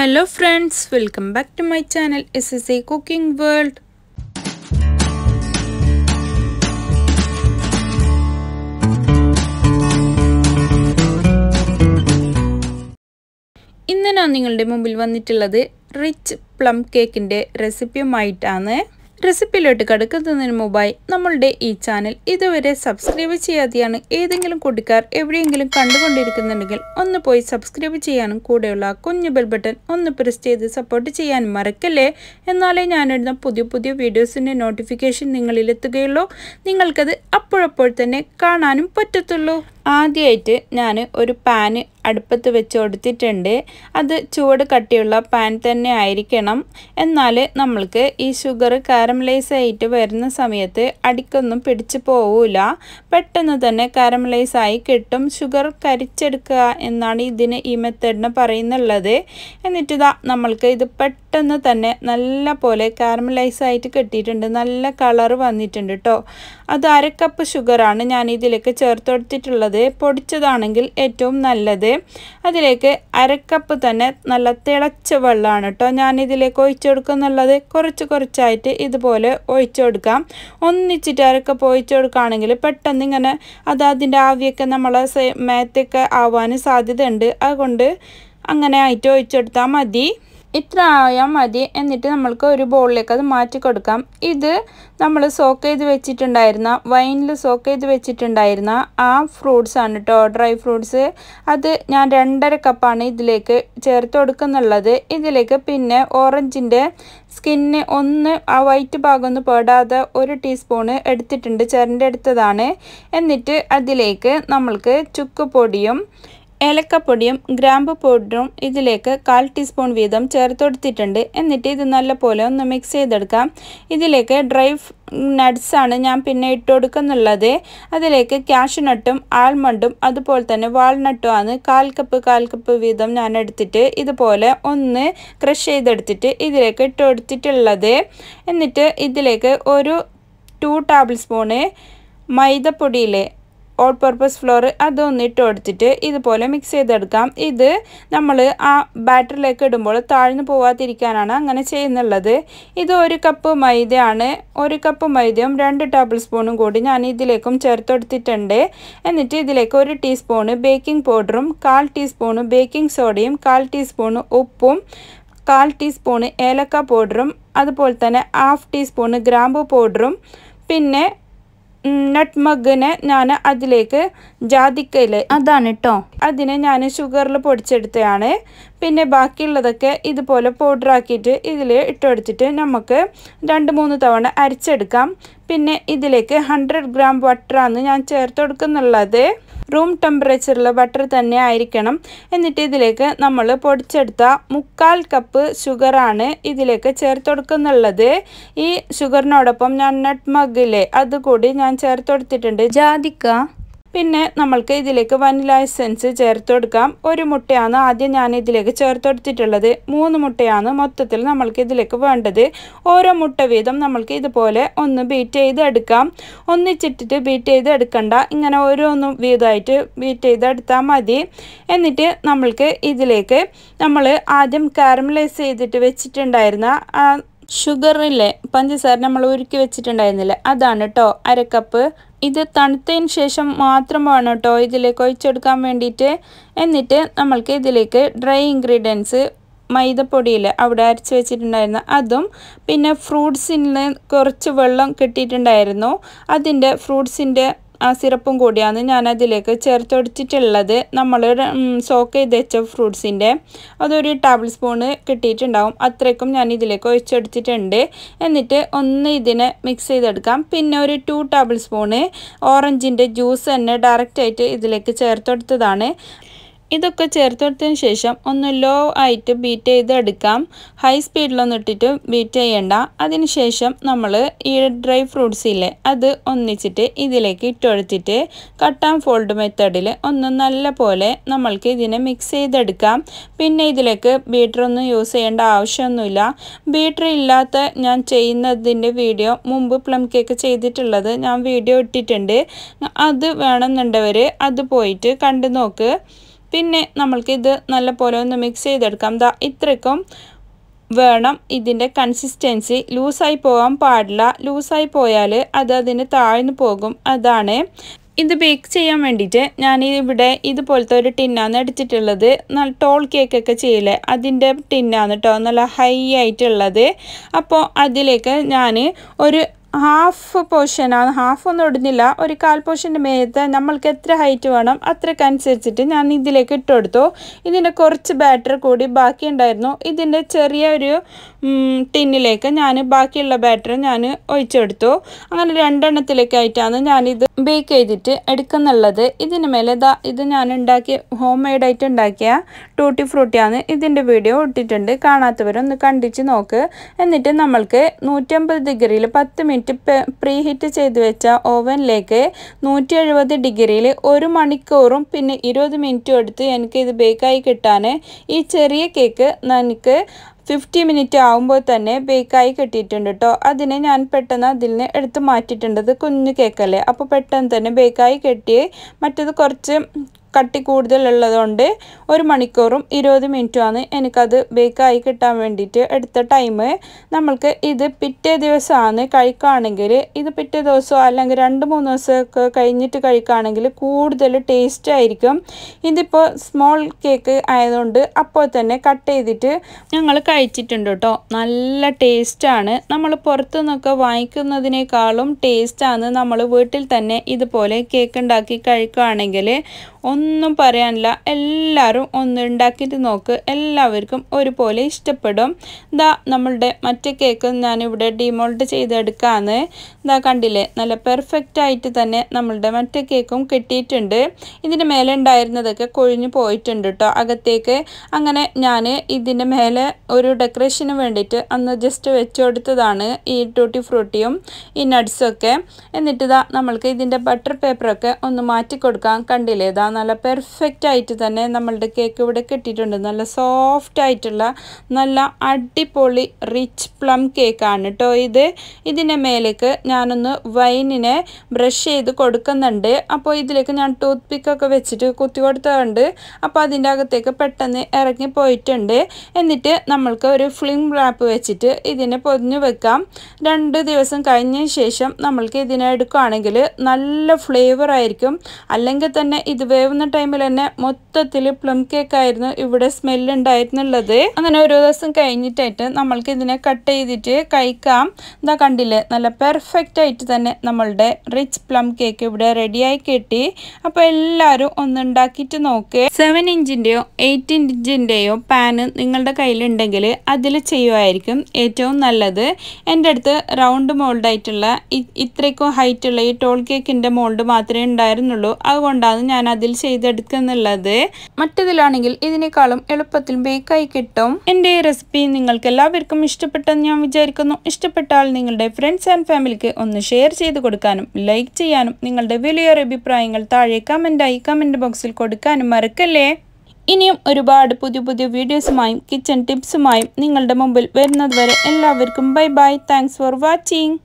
hello friends welcome back to my channel S S A cooking world ഇന്ന് ഞാൻ നിങ്ങളുടെ മുമ്പിൽ വന്നിട്ടുള്ളത് റിച്ച് പ്ലം കേക്കിൻ്റെ റെസിപ്പിയുമായിട്ടാണ് റെസിപ്പിയിലോട്ട് കടക്കുന്നതിന് മുമ്പായി നമ്മളുടെ ഈ ചാനൽ ഇതുവരെ സബ്സ്ക്രൈബ് ചെയ്യാതെയാണ് ഏതെങ്കിലും കൂട്ടുകാർ എവിടെയെങ്കിലും കണ്ടുകൊണ്ടിരിക്കുന്നുണ്ടെങ്കിൽ ഒന്ന് പോയി സബ്സ്ക്രൈബ് ചെയ്യാനും കൂടെയുള്ള കുഞ്ഞു ബെൽ ബട്ടൺ ഒന്ന് പ്രസ് ചെയ്ത് സപ്പോർട്ട് ചെയ്യാൻ മറക്കല്ലേ എന്നാലേ ഞാനിടുന്ന പുതിയ പുതിയ വീഡിയോസിൻ്റെ നോട്ടിഫിക്കേഷൻ നിങ്ങളിലെത്തുകയുള്ളൂ നിങ്ങൾക്കത് അപ്പോഴപ്പോൾ തന്നെ കാണാനും പറ്റത്തുള്ളൂ ആദ്യമായിട്ട് ഞാൻ ഒരു പാൻ അടുപ്പത്ത് വെച്ച് കൊടുത്തിട്ടുണ്ട് അത് ചൂട് കട്ടിയുള്ള പാൻ തന്നെ ആയിരിക്കണം എന്നാൽ നമ്മൾക്ക് ഈ ഷുഗർ കാരമലൈസ് ആയിട്ട് വരുന്ന സമയത്ത് അടിക്കൊന്നും പിടിച്ച് പോവില്ല പെട്ടെന്ന് തന്നെ കാരമലൈസ് ആയി കിട്ടും ഷുഗർ കരിച്ചെടുക്കുക എന്നാണ് ഇതിന് ഈ മെത്തേഡിന് പറയുന്നുള്ളത് എന്നിട്ട് നമ്മൾക്ക് ഇത് പെട്ടെന്ന് തന്നെ നല്ല പോലെ കാരമലൈസ് ആയിട്ട് കിട്ടിയിട്ടുണ്ട് നല്ല കളർ വന്നിട്ടുണ്ട് കേട്ടോ അത് അര കപ്പ് ഷുഗറാണ് ഞാൻ ഇതിലേക്ക് ചേർത്ത് കൊടുത്തിട്ടുള്ളത് ഉള്ളത് പൊടിച്ചതാണെങ്കിൽ ഏറ്റവും നല്ലത് അതിലേക്ക് അരക്കപ്പ് തന്നെ നല്ല തിളച്ച വെള്ളമാണ് കേട്ടോ ഇതിലേക്ക് ഒഴിച്ചു കൊടുക്കുന്നുള്ളത് കുറച്ച് കുറച്ചായിട്ട് ഇതുപോലെ ഒഴിച്ചു കൊടുക്കാം ഒന്നിച്ചിട്ട് അരക്കപ്പ് ഒഴിച്ചു കൊടുക്കുകയാണെങ്കിൽ പെട്ടെന്ന് ഇങ്ങനെ അത് അതിൻ്റെ ആവിയൊക്കെ നമ്മളെ മേത്തൊക്കെ ആവാൻ സാധ്യതയുണ്ട് അതുകൊണ്ട് അങ്ങനെ ആയിട്ട് ഒഴിച്ചെടുത്താൽ മതി ഇത്ര ആയാൽ മതി എന്നിട്ട് നമ്മൾക്ക് ഒരു ബോളിലേക്ക് അത് മാറ്റി കൊടുക്കാം ഇത് നമ്മൾ സോക്ക് ചെയ്ത് വെച്ചിട്ടുണ്ടായിരുന്ന വൈനിൽ സോക്ക് ചെയ്ത് വെച്ചിട്ടുണ്ടായിരുന്ന ആ ഫ്രൂട്ട്സ് ആണ് കേട്ടോ ഡ്രൈ ഫ്രൂട്ട്സ് അത് ഞാൻ രണ്ടര കപ്പാണ് ഇതിലേക്ക് ചേർത്ത് കൊടുക്കുന്നുള്ളത് ഇതിലേക്ക് പിന്നെ ഓറഞ്ചിൻ്റെ സ്കിന്ന് ഒന്ന് ആ വൈറ്റ് ഭാഗം ഒന്ന് പെടാതെ ഒരു ടീസ്പൂണ് എടുത്തിട്ടുണ്ട് ചേരൻ്റെ എടുത്തതാണ് എന്നിട്ട് അതിലേക്ക് നമ്മൾക്ക് ചുക്ക് പൊടിയും ഏലക്കപ്പൊടിയും ഗ്രാമ്പു പൗഡറും ഇതിലേക്ക് കാൽ ടീസ്പൂൺ വീതം ചേർത്തെടുത്തിട്ടുണ്ട് എന്നിട്ട് ഇത് നല്ലപോലെ ഒന്ന് മിക്സ് ചെയ്തെടുക്കാം ഇതിലേക്ക് ഡ്രൈ നട്ട്സാണ് ഞാൻ പിന്നെ ഇട്ട് കൊടുക്കുന്നുള്ളത് അതിലേക്ക് ക്യാഷ് നട്ടും ആൽമണ്ടും അതുപോലെ തന്നെ വാൾനട്ടും ആണ് കാൽ കപ്പ് കാൽ കപ്പ് വീതം ഞാൻ എടുത്തിട്ട് ഇതുപോലെ ഒന്ന് ക്രഷ് ചെയ്തെടുത്തിട്ട് ഇതിലേക്ക് ഇട്ട് കൊടുത്തിട്ടുള്ളത് എന്നിട്ട് ഇതിലേക്ക് ഒരു ടു ടേബിൾ സ്പൂണ് മൈദപ്പൊടിയിലെ ഓൾ പർപ്പസ് ഫ്ലോർ അതൊന്ന് ഇട്ട് കൊടുത്തിട്ട് ഇതുപോലെ മിക്സ് ചെയ്തെടുക്കാം ഇത് നമ്മൾ ആ ബാറ്ററിലേക്ക് ഇടുമ്പോൾ താഴ്ന്നു പോവാതിരിക്കാനാണ് അങ്ങനെ ചെയ്യുന്നുള്ളത് ഇത് ഒരു കപ്പ് മൈദയാണ് ഒരു കപ്പ് മൈദയും രണ്ട് ടേബിൾ സ്പൂണും കൂടി ഞാൻ ഇതിലേക്കും ചേർത്തെടുത്തിട്ടുണ്ട് എന്നിട്ട് ഇതിലേക്ക് ഒരു ടീസ്പൂണ് ബേക്കിംഗ് പൗഡറും കാൽ ടീസ്പൂണ് ബേക്കിംഗ് സോഡയും കാൽ ടീസ്പൂണ് ഉപ്പും കാൽ ടീസ്പൂണ് ഏലക്ക പൗഡറും അതുപോലെ തന്നെ ഹാഫ് ടീസ്പൂണ് ഗ്രാമ്പു പൗഡറും പിന്നെ നട്ട്മഗിനെ ഞാൻ അതിലേക്ക് ജാതിക്കയില് അതാണ് കേട്ടോ അതിനെ ഞാൻ ഷുഗറിൽ പൊടിച്ചെടുത്തതാണ് പിന്നെ ബാക്കിയുള്ളതൊക്കെ ഇതുപോലെ പൗഡറാക്കിയിട്ട് ഇതിൽ ഇട്ടുകൊടുത്തിട്ട് നമുക്ക് രണ്ട് മൂന്ന് തവണ അരച്ചെടുക്കാം പിന്നെ ഇതിലേക്ക് ഹൺഡ്രഡ് ഗ്രാം ബട്ടറാണ് ഞാൻ ചേർത്ത് കൊടുക്കുന്നുള്ളത് റൂം ടെമ്പറേച്ചറിൽ ബട്ടർ തന്നെ ആയിരിക്കണം എന്നിട്ട് ഇതിലേക്ക് നമ്മൾ പൊടിച്ചെടുത്ത മുക്കാൽ കപ്പ് ഷുഗറാണ് ഇതിലേക്ക് ചേർത്ത് കൊടുക്കുന്നുള്ളത് ഈ ഷുഗറിനോടൊപ്പം ഞാൻ നട്ട് മഗ്ഗില്ലേ അതുകൂടി ഞാൻ ചേർത്ത് കൊടുത്തിട്ടുണ്ട് ജാതിക്ക പിന്നെ നമ്മൾക്ക് ഇതിലേക്ക് വനില എസെൻസ് ചേർത്ത് കൊടുക്കാം ഒരു മുട്ടയാണ് ആദ്യം ഞാൻ ഇതിലേക്ക് ചേർത്ത് കൊടുത്തിട്ടുള്ളത് മൂന്ന് മുട്ടയാണ് മൊത്തത്തിൽ നമ്മൾക്ക് ഇതിലേക്ക് വേണ്ടത് ഓരോ മുട്ട വീതം നമ്മൾക്ക് ഇതുപോലെ ഒന്ന് ബീറ്റ് ചെയ്തെടുക്കാം ഒന്നിച്ചിട്ടിട്ട് ബീറ്റ് ചെയ്തെടുക്കണ്ട ഇങ്ങനെ ഓരോന്നും വീതമായിട്ട് ബീറ്റ് ചെയ്തെടുത്താൽ മതി എന്നിട്ട് നമ്മൾക്ക് ഇതിലേക്ക് നമ്മൾ ആദ്യം കാരമലൈസ് ചെയ്തിട്ട് വെച്ചിട്ടുണ്ടായിരുന്ന ഷുഗറിലെ പഞ്ചസാര നമ്മൾ ഉരുക്കി വെച്ചിട്ടുണ്ടായിരുന്നില്ല അതാണ് കേട്ടോ അരക്കപ്പ് ഇത് തണുത്തതിന് ശേഷം മാത്രം വേണം കേട്ടോ ഇതിലേക്ക് ഒഴിച്ചെടുക്കാൻ വേണ്ടിയിട്ട് എന്നിട്ട് നമ്മൾക്ക് ഇതിലേക്ക് ഡ്രൈ ഇൻഗ്രീഡിയൻസ് മൈദപ്പൊടിയിൽ അവിടെ അരച്ച് വെച്ചിട്ടുണ്ടായിരുന്നു അതും പിന്നെ ഫ്രൂട്ട്സിൽ നിന്ന് കുറച്ച് വെള്ളം കിട്ടിയിട്ടുണ്ടായിരുന്നു അതിൻ്റെ ഫ്രൂട്ട്സിൻ്റെ ആ സിറപ്പും കൂടിയാണ് ഞാൻ അതിലേക്ക് ചേർത്തൊടിച്ചിട്ടുള്ളത് നമ്മൾ സോക്ക് ചെയ്ത് വെച്ച ഫ്രൂട്ട്സിൻ്റെ അതൊരു ടേബിൾ സ്പൂണ് കിട്ടിയിട്ടുണ്ടാവും അത്രയ്ക്കും ഞാൻ ഇതിലേക്ക് ഒഴിച്ചെടുത്തിട്ടുണ്ട് എന്നിട്ട് ഒന്ന് ഇതിനെ മിക്സ് ചെയ്തെടുക്കാം പിന്നെ ഒരു ടു ടേബിൾ സ്പൂണ് ഓറഞ്ചിൻ്റെ ജ്യൂസ് തന്നെ ഡയറക്റ്റായിട്ട് ഇതിലേക്ക് ചേർത്തെടുത്തതാണ് ഇതൊക്കെ ചേർത്ത് കൊടുത്തതിന് ശേഷം ഒന്ന് ലോ ആയിട്ട് ബീറ്റ് ചെയ്തെടുക്കാം ഹൈ സ്പീഡിലൊന്നും ഇട്ടിട്ട് ബീറ്റ് ചെയ്യണ്ട അതിനുശേഷം നമ്മൾ ഈ ഡ്രൈ ഫ്രൂട്ട്സ് ഇല്ലേ അത് ഒന്നിച്ചിട്ട് ഇതിലേക്ക് ഇട്ടൊഴുത്തിട്ട് കട്ട് ആൻഡ് ഫോൾഡ് മെത്തേഡിൽ ഒന്ന് നല്ല പോലെ നമ്മൾക്ക് ഇതിനെ മിക്സ് ചെയ്തെടുക്കാം പിന്നെ ഇതിലേക്ക് ബീറ്ററൊന്നും യൂസ് ചെയ്യേണ്ട ആവശ്യമൊന്നുമില്ല ബീറ്റർ ഇല്ലാത്ത ഞാൻ ചെയ്യുന്നതിൻ്റെ വീഡിയോ മുമ്പ് പ്ലം കേക്ക് ചെയ്തിട്ടുള്ളത് ഞാൻ വീഡിയോ ഇട്ടിട്ടുണ്ട് അത് വേണമെന്നുണ്ടവർ അത് പോയിട്ട് കണ്ടു നോക്ക് പിന്നെ നമ്മൾക്ക് നല്ല പോലെ ഒന്ന് മിക്സ് ചെയ്തെടുക്കാം ദാ ഇത്രയ്ക്കും വേണം ഇതിൻ്റെ കൺസിസ്റ്റൻസി ലൂസായി പോകാൻ പാടില്ല ലൂസായി പോയാൽ അത് അതിന് താഴ്ന്നു പോകും അതാണ് ഇത് ബേക്ക് ചെയ്യാൻ വേണ്ടിയിട്ട് ഞാൻ ഇവിടെ ഇതുപോലത്തെ ഒരു ടിന്നാണ് അടിച്ചിട്ടുള്ളത് നല്ല ടോൾ കേക്കൊക്കെ ചെയ്യില്ലേ അതിൻ്റെ ടിന്നാണ് കേട്ടോ നല്ല ഹൈ ആയിട്ടുള്ളത് അപ്പോൾ അതിലേക്ക് ഞാൻ ഒരു ഹാഫ് പോർഷനാണ് ഹാഫ് ഒന്നും ഇടുന്നില്ല ഒരു കാൽ പോർഷൻ്റെ മേത്ത് നമ്മൾക്ക് എത്ര ഹൈറ്റ് വേണം അത്രയ്ക്ക് അനുസരിച്ചിട്ട് ഞാൻ ഇതിലേക്ക് ഇട്ട് കൊടുത്തു ഇതിൻ്റെ കുറച്ച് ബാറ്റർ കൂടി ഉണ്ടായിരുന്നു ഇതിൻ്റെ ചെറിയൊരു ടിന്നിലേക്ക് ഞാൻ ബാക്കിയുള്ള ബാറ്റർ ഞാൻ ഒഴിച്ചെടുത്തു അങ്ങനെ രണ്ടെണ്ണത്തിലേക്കായിട്ടാണ് ഞാനിത് ബേക്ക് ചെയ്തിട്ട് എടുക്കുന്നുള്ളത് ഇതിന് മേലെ ഇതാ ഇത് ഞാൻ ഉണ്ടാക്കിയ ഹോം ആയിട്ട് ഉണ്ടാക്കിയ ടൂട്ടി ഫ്രൂട്ടിയാണ് ഇതിൻ്റെ വീഡിയോ ഇട്ടിട്ടുണ്ട് കാണാത്തവരൊന്ന് കണ്ടിച്ച് നോക്ക് എന്നിട്ട് നമ്മൾക്ക് നൂറ്റമ്പത് ഡിഗ്രിയിൽ പത്ത് മിനിറ്റ് മിനിറ്റ് പ്രീ ഹീറ്റ് ചെയ്ത് വെച്ച ഓവനിലേക്ക് നൂറ്റി എഴുപത് ഡിഗ്രിയിൽ ഒരു മണിക്കൂറും പിന്നെ ഇരുപത് മിനിറ്റും എടുത്ത് എനിക്ക് ഇത് ബേക്കായി കിട്ടാൻ ഈ ചെറിയ കേക്ക് എനിക്ക് ഫിഫ്റ്റി മിനിറ്റ് ആകുമ്പോൾ തന്നെ ബേക്കായി കിട്ടിയിട്ടുണ്ട് കേട്ടോ അതിനെ ഞാൻ പെട്ടെന്ന് അതിൽ നിന്ന് എടുത്ത് മാറ്റിയിട്ടുണ്ട് കുഞ്ഞു കേക്കല്ലേ അപ്പോൾ പെട്ടെന്ന് തന്നെ ബേക്കായി കെട്ടി മറ്റത് കുറച്ച് കട്ടി കൂടുതലുള്ളതുകൊണ്ട് ഒരു മണിക്കൂറും ഇരുപത് മിനിറ്റുമാണ് എനിക്കത് ബേക്കായി കിട്ടാൻ വേണ്ടിയിട്ട് എടുത്ത ടൈം നമ്മൾക്ക് ഇത് പിറ്റേ ദിവസമാണ് കഴിക്കുകയാണെങ്കിൽ ഇത് പിറ്റേ ദിവസമോ അല്ലെങ്കിൽ രണ്ട് മൂന്ന് ദിവസമൊക്കെ കഴിഞ്ഞിട്ട് കഴിക്കുകയാണെങ്കിൽ കൂടുതൽ ടേസ്റ്റ് ആയിരിക്കും ഇതിപ്പോൾ സ്മോൾ കേക്ക് ആയതുകൊണ്ട് അപ്പോൾ തന്നെ കട്ട് ചെയ്തിട്ട് ഞങ്ങൾ കഴിച്ചിട്ടുണ്ട് കേട്ടോ നല്ല ടേസ്റ്റാണ് നമ്മൾ പുറത്തുനിന്നൊക്കെ വാങ്ങിക്കുന്നതിനേക്കാളും ടേസ്റ്റാണ് നമ്മൾ വീട്ടിൽ തന്നെ ഇതുപോലെ കേക്ക് ഉണ്ടാക്കി കഴിക്കുകയാണെങ്കിൽ ഒന്നും പറയാനില്ല എല്ലാവരും ഒന്ന് ഉണ്ടാക്കിയിട്ട് നോക്ക് എല്ലാവർക്കും ഒരുപോലെ ഇഷ്ടപ്പെടും ഇതാ നമ്മളുടെ മറ്റേ കേക്ക് ഞാനിവിടെ ഡിമോൾഡ് ചെയ്തെടുക്കാന്ന് ഇതാ കണ്ടില്ലേ നല്ല പെർഫെക്റ്റ് ആയിട്ട് തന്നെ നമ്മളുടെ മറ്റേ കേക്കും കിട്ടിയിട്ടുണ്ട് ഇതിന് മേലെ ഉണ്ടായിരുന്നതൊക്കെ കൊഴിഞ്ഞു പോയിട്ടുണ്ട് കേട്ടോ അകത്തേക്ക് അങ്ങനെ ഞാൻ ഇതിൻ്റെ മേലെ ഒരു ഡെക്കറേഷന് വേണ്ടിയിട്ട് അന്ന് ജസ്റ്റ് വെച്ചു കൊടുത്തതാണ് ഈ ടൂട്ടി ഫ്രൂട്ടിയും ഈ ഒക്കെ എന്നിട്ട് ഇതാ നമ്മൾക്ക് ഇതിൻ്റെ ബട്ടർ പേപ്പറൊക്കെ ഒന്ന് മാറ്റി കൊടുക്കാം കണ്ടില്ലേ ഇതാ നല്ല പെർഫെക്റ്റ് ആയിട്ട് തന്നെ നമ്മളുടെ കേക്ക് ഇവിടെ കിട്ടിയിട്ടുണ്ട് നല്ല സോഫ്റ്റ് ആയിട്ടുള്ള നല്ല അടിപൊളി റിച്ച് പ്ലം കേക്കാണ് കേട്ടോ ഇത് ഇതിൻ്റെ മേലേക്ക് ഞാനൊന്ന് വൈനിനെ ബ്രഷ് ചെയ്ത് കൊടുക്കുന്നുണ്ട് അപ്പോൾ ഇതിലേക്ക് ഞാൻ ടൂത്ത് പിക്കൊക്കെ വെച്ചിട്ട് കുത്തി കൊടുത്തതുണ്ട് അപ്പോൾ അതിൻ്റെ അകത്തേക്ക് പെട്ടെന്ന് ഇറങ്ങി പോയിട്ടുണ്ട് എന്നിട്ട് നമ്മൾക്ക് ഒരു ഫ്ലിം റാപ്പ് വെച്ചിട്ട് ഇതിനെ പൊതിഞ്ഞു വെക്കാം രണ്ട് ദിവസം കഴിഞ്ഞ ശേഷം നമ്മൾക്ക് ഇതിനെ എടുക്കുകയാണെങ്കിൽ നല്ല ഫ്ലേവർ ആയിരിക്കും അല്ലെങ്കിൽ തന്നെ ഇത് വേവുന്ന ടൈമിൽ തന്നെ മൊത്തത്തിൽ പ്ലം കേക്ക് ആയിരുന്നു ഇവിടെ സ്മെല്ലുണ്ടായിരുന്നുള്ളത് ഉണ്ടായിരുന്നുള്ളത് അങ്ങനെ ഓരോ ദിവസം കഴിഞ്ഞിട്ടായിട്ട് നമ്മൾക്ക് ഇതിനെ കട്ട് ചെയ്തിട്ട് കഴിക്കാം ഇതാ കണ്ടില്ലേ നല്ല പെർഫെക്റ്റ് ആയിട്ട് തന്നെ നമ്മളുടെ റിച്ച് പ്ലം കേക്ക് ഇവിടെ റെഡിയായി കിട്ടി അപ്പോൾ എല്ലാവരും ഒന്നുണ്ടാക്കിയിട്ട് നോക്ക് സെവൻ ഇഞ്ചിന്റെയോ എയ്റ്റ് ഇഞ്ചിന്റെയോ പാന് നിങ്ങളുടെ കയ്യിലുണ്ടെങ്കിൽ അതിൽ ചെയ്യുമായിരിക്കും ഏറ്റവും നല്ലത് എൻ്റെ അടുത്ത് റൗണ്ട് മോൾഡ് ആയിട്ടുള്ള ഇത്രയ്ക്കും ഉള്ള ഈ ടോൾ കേക്കിന്റെ മോൾഡ് മാത്രമേ ഉണ്ടായിരുന്നുള്ളൂ അതുകൊണ്ടാണ് ഞാൻ അതിൽ സ്റ്റൈൽ ചെയ്തെടുക്കുന്നുള്ളത് മറ്റതിലാണെങ്കിൽ ഇതിനേക്കാളും എളുപ്പത്തിൽ ബേക്കായി കിട്ടും എൻ്റെ റെസിപ്പി നിങ്ങൾക്ക് എല്ലാവർക്കും ഇഷ്ടപ്പെട്ടെന്ന് ഞാൻ വിചാരിക്കുന്നു ഇഷ്ടപ്പെട്ടാൽ നിങ്ങളുടെ ഫ്രണ്ട്സ് ആൻഡ് ഫാമിലിക്ക് ഒന്ന് ഷെയർ ചെയ്ത് കൊടുക്കാനും ലൈക്ക് ചെയ്യാനും നിങ്ങളുടെ വലിയൊരു അഭിപ്രായങ്ങൾ താഴെ കമൻറ്റായി കമൻറ്റ് ബോക്സിൽ കൊടുക്കാനും മറക്കല്ലേ ഇനിയും ഒരുപാട് പുതിയ പുതിയ വീഡിയോസുമായും കിച്ചൺ ടിപ്സുമായും നിങ്ങളുടെ മുമ്പിൽ വരുന്നതുവരെ എല്ലാവർക്കും bye bye thanks for watching